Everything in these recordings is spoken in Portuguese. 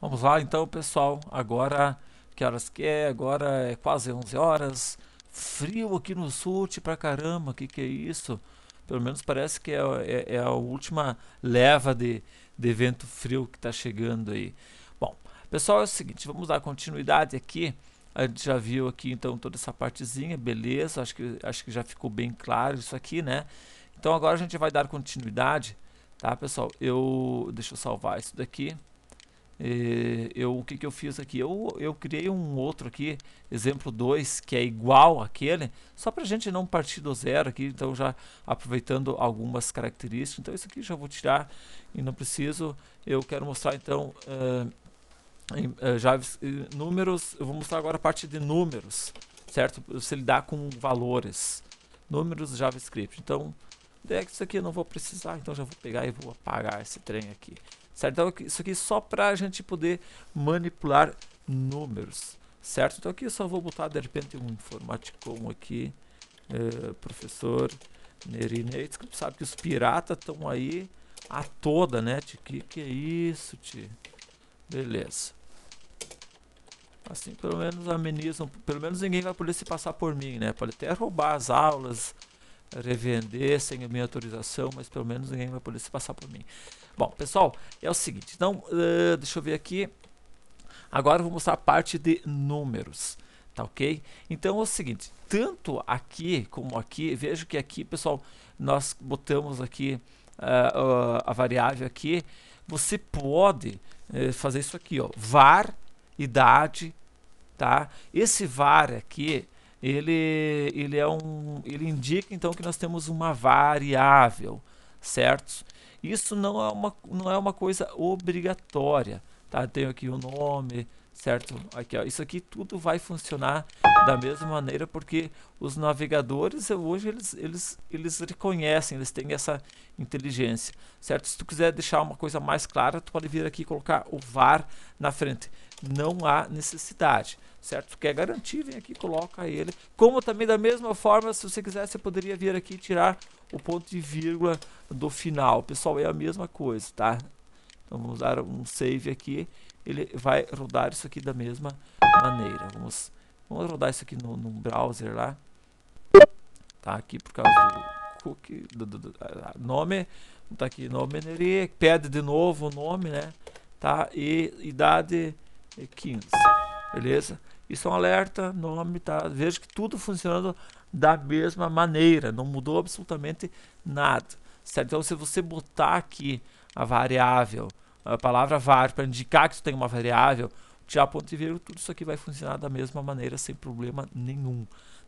Vamos lá então, pessoal. Agora, que horas que é? Agora é quase 11 horas. Frio aqui no sul, pra caramba, que que é isso? Pelo menos parece que é, é, é a última leva de, de vento frio que está chegando aí. Bom, pessoal, é o seguinte, vamos dar continuidade aqui. A gente já viu aqui então toda essa partezinha, beleza? Acho que, acho que já ficou bem claro isso aqui, né? Então agora a gente vai dar continuidade, tá, pessoal? Eu deixa eu salvar isso daqui. É, eu, o que, que eu fiz aqui? Eu, eu criei um outro aqui, exemplo 2, que é igual àquele, só para a gente não partir do zero aqui, então já aproveitando algumas características. Então isso aqui já vou tirar e não preciso. Eu quero mostrar então uh, em, uh, números, eu vou mostrar agora a parte de números, certo? Você lidar com valores, números JavaScript. Então, é isso aqui eu não vou precisar, então já vou pegar e vou apagar esse trem aqui. Certo? Então isso aqui é só para a gente poder manipular números. Certo? Então aqui eu só vou botar de repente um informático aqui, eh, é, professor Nerineitz, que sabe que os piratas estão aí a toda, né? O que, que é isso, tio? Beleza. Assim, pelo menos amenizam. Pelo menos ninguém vai poder se passar por mim, né? Pode até roubar as aulas, revender sem a minha autorização, mas pelo menos ninguém vai poder se passar por mim. Bom, pessoal, é o seguinte, então, uh, deixa eu ver aqui. Agora eu vou mostrar a parte de números, tá ok? Então é o seguinte, tanto aqui como aqui, vejo que aqui, pessoal, nós botamos aqui uh, uh, a variável aqui, você pode eh, fazer isso aqui, ó, var, idade, tá? Esse var aqui, ele, ele, é um, ele indica então que nós temos uma variável, certo? Isso não é uma, não é uma coisa obrigatória, tá? Tenho aqui o nome, certo? Aqui, ó, isso aqui tudo vai funcionar da mesma maneira porque os navegadores hoje eles, eles, eles reconhecem, eles têm essa inteligência, certo? Se tu quiser deixar uma coisa mais clara, tu pode vir aqui e colocar o var na frente não há necessidade, certo? Quer garantir, vem aqui, coloca ele. Como também da mesma forma, se você quiser, você poderia vir aqui e tirar o ponto de vírgula do final. Pessoal, é a mesma coisa, tá? Então vamos dar um save aqui. Ele vai rodar isso aqui da mesma maneira. Vamos, vamos rodar isso aqui no, no browser lá. Tá aqui por causa do cookie, do, do, do ah, ah, nome. Tá aqui nome, né? pede de novo o nome, né? Tá? E idade é e 15. Beleza? Isso é um alerta, nome, tá? Veja que tudo funcionando da mesma maneira, não mudou absolutamente nada. Certo? Então, se você botar aqui a variável, a palavra var, para indicar que você tem uma variável, tirar ponto e vírgula, tudo isso aqui vai funcionar da mesma maneira, sem problema nenhum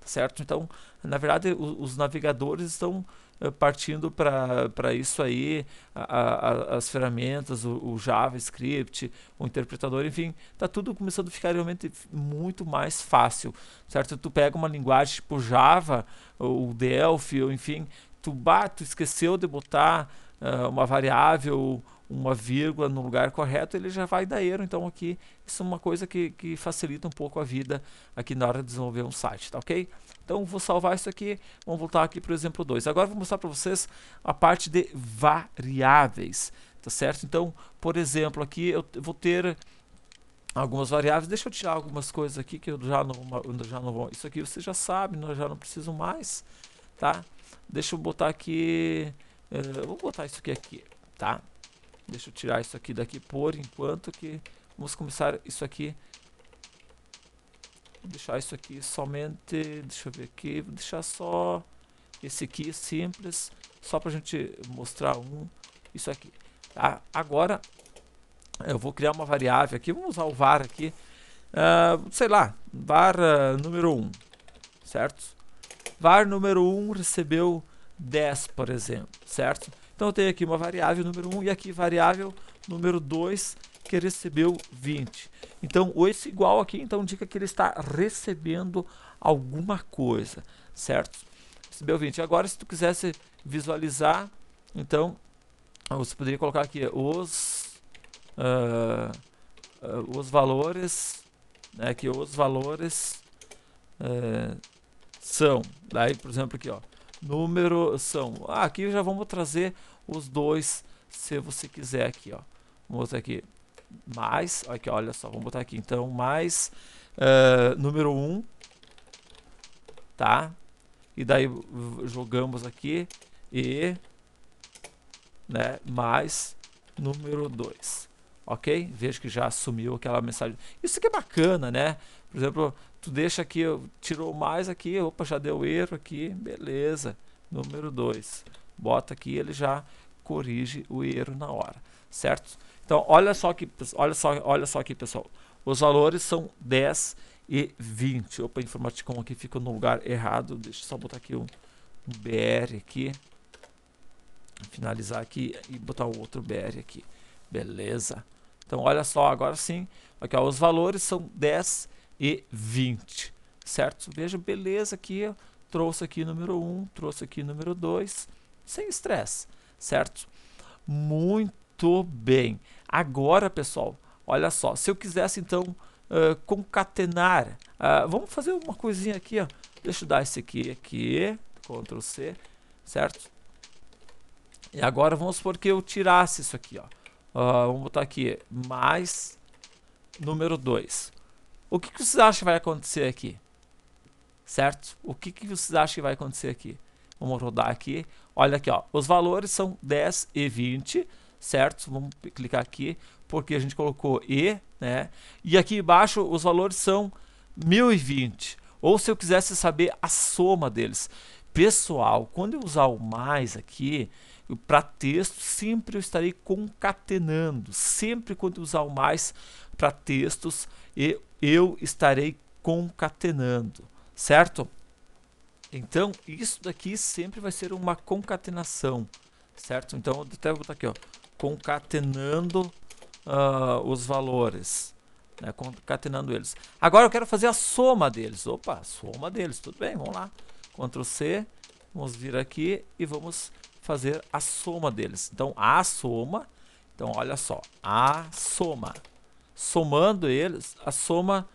certo? Então, na verdade, o, os navegadores estão eh, partindo para isso aí, a, a, as ferramentas, o, o, JavaScript, o interpretador, enfim, está tudo começando a ficar realmente muito mais fácil, certo? Tu pega uma linguagem tipo Java, ou Delphi, ou enfim, tu, bah, tu esqueceu de botar uh, uma variável uma vírgula no lugar correto, ele já vai dar erro. Então aqui isso é uma coisa que, que facilita um pouco a vida aqui na hora de desenvolver um site, tá ok? Então vou salvar isso aqui, vamos voltar aqui para o exemplo 2. Agora vou mostrar para vocês a parte de variáveis, tá certo? Então, por exemplo, aqui eu vou ter algumas variáveis. Deixa eu tirar algumas coisas aqui que eu já não, eu já não vou. Isso aqui você já sabe, nós né? já não preciso mais, tá? Deixa eu botar aqui, eh, eu vou botar isso aqui aqui, tá? Deixa eu tirar isso aqui daqui por enquanto que vamos começar isso aqui. Vou deixar isso aqui somente, deixa eu ver aqui, vou deixar só esse aqui simples, só para a gente mostrar um, isso aqui. Tá? Agora eu vou criar uma variável aqui, vamos usar o var aqui, uh, sei lá, var uh, número 1, certo? var número 1 recebeu 10, por exemplo, certo? Então eu tenho aqui uma variável número 1 e aqui variável número 2 que recebeu 20. Então esse igual aqui então indica que ele está recebendo alguma coisa, certo? Recebeu 20. Agora se tu quisesse visualizar, então você poderia colocar aqui os uh, uh, os valores né, que os valores uh, são daí por exemplo aqui ó número são. Ah, aqui já vamos trazer os dois, se você quiser aqui, ó. Vamos botar aqui mais, aqui, olha só, vamos botar aqui então mais uh, número 1, um, tá? E daí jogamos aqui e né, mais número 2. OK? Vejo que já assumiu aquela mensagem. Isso que é bacana, né? Por exemplo, tu deixa aqui, tirou mais aqui, opa, já deu erro aqui, beleza. Número 2, bota aqui, ele já corrige o erro na hora, certo? Então, olha só aqui, olha só, olha só aqui, pessoal. Os valores são 10 e 20. Opa, Informaticon aqui ficou no lugar errado. Deixa eu só botar aqui um, um BR aqui. Finalizar aqui e botar o outro BR aqui. Beleza. Então, olha só, agora sim. Aqui, ó, os valores são 10 e 20, certo? Veja, beleza aqui, trouxe aqui número 1, trouxe aqui número 2, sem estresse, certo? Muito bem. Agora, pessoal, olha só, se eu quisesse então uh, concatenar, uh, vamos fazer uma coisinha aqui, ó. deixa eu dar esse aqui, aqui, Ctrl C, certo? E agora vamos supor que eu tirasse isso aqui, ó. Uh, vamos botar aqui mais número 2. O que, que vocês acham que vai acontecer aqui? Certo? O que, que vocês acham que vai acontecer aqui? Vamos rodar aqui. Olha aqui, ó. Os valores são 10 e 20, certo? Vamos clicar aqui, porque a gente colocou E, né? E aqui embaixo os valores são 1020. Ou se eu quisesse saber a soma deles. Pessoal, quando eu usar o mais aqui, para texto, sempre eu estarei concatenando. Sempre quando eu usar o mais para textos e eu estarei concatenando, certo? Então, isso daqui sempre vai ser uma concatenação, certo? Então, até vou botar aqui, ó, concatenando uh, os valores, né, concatenando eles. Agora eu quero fazer a soma deles. Opa, soma deles, tudo bem, vamos lá. Ctrl C, vamos vir aqui e vamos fazer a soma deles. Então, a soma, então olha só, a soma somando eles, a soma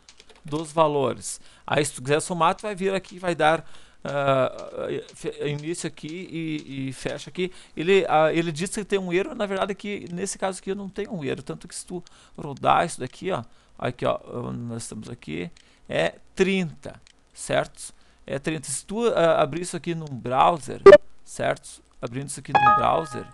dos valores. Aí se tu quiser somar, tu vai vir aqui, vai dar uh, início aqui e, e fecha aqui. Ele, uh, ele diz que tem um erro, na verdade que nesse caso aqui eu não tenho um erro, tanto que se tu rodar isso daqui, ó, aqui ó, nós estamos aqui, é 30, certo? É 30. Se tu uh, abrir isso aqui num browser, certo? Abrindo isso aqui no browser,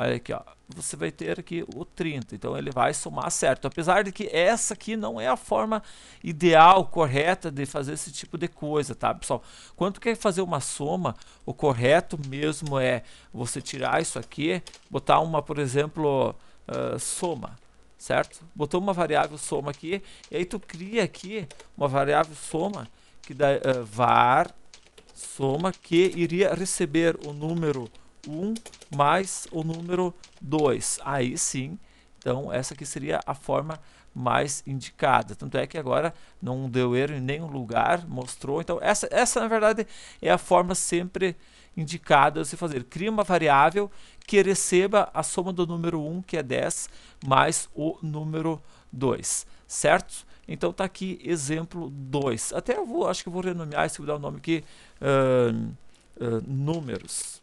Olha aqui, ó. Você vai ter aqui o 30. Então ele vai somar certo. Apesar de que essa aqui não é a forma ideal, correta de fazer esse tipo de coisa, tá, pessoal? Quando quer fazer uma soma, o correto mesmo é você tirar isso aqui, botar uma, por exemplo, uh, soma, certo? Botou uma variável soma aqui, e aí tu cria aqui uma variável soma que dá uh, var soma que iria receber o número 1 mais o número 2. Aí sim, então essa aqui seria a forma mais indicada. Tanto é que agora não deu erro em nenhum lugar, mostrou. Então essa, essa na verdade é a forma sempre indicada de se fazer. Cria uma variável que receba a soma do número 1, que é 10, mais o número 2, certo? Então tá aqui exemplo 2. Até eu vou, acho que eu vou renomear isso, vou dar o um nome aqui, uh, uh, números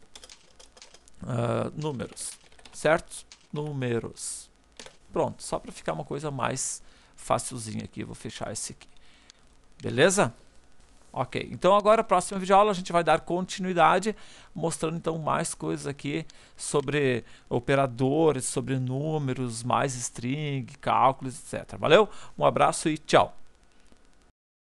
uh, números, certo? Números. Pronto, só para ficar uma coisa mais facilzinha aqui, vou fechar esse aqui. Beleza? Ok, então agora, próxima videoaula, a gente vai dar continuidade, mostrando então mais coisas aqui sobre operadores, sobre números, mais string, cálculos, etc. Valeu, um abraço e tchau!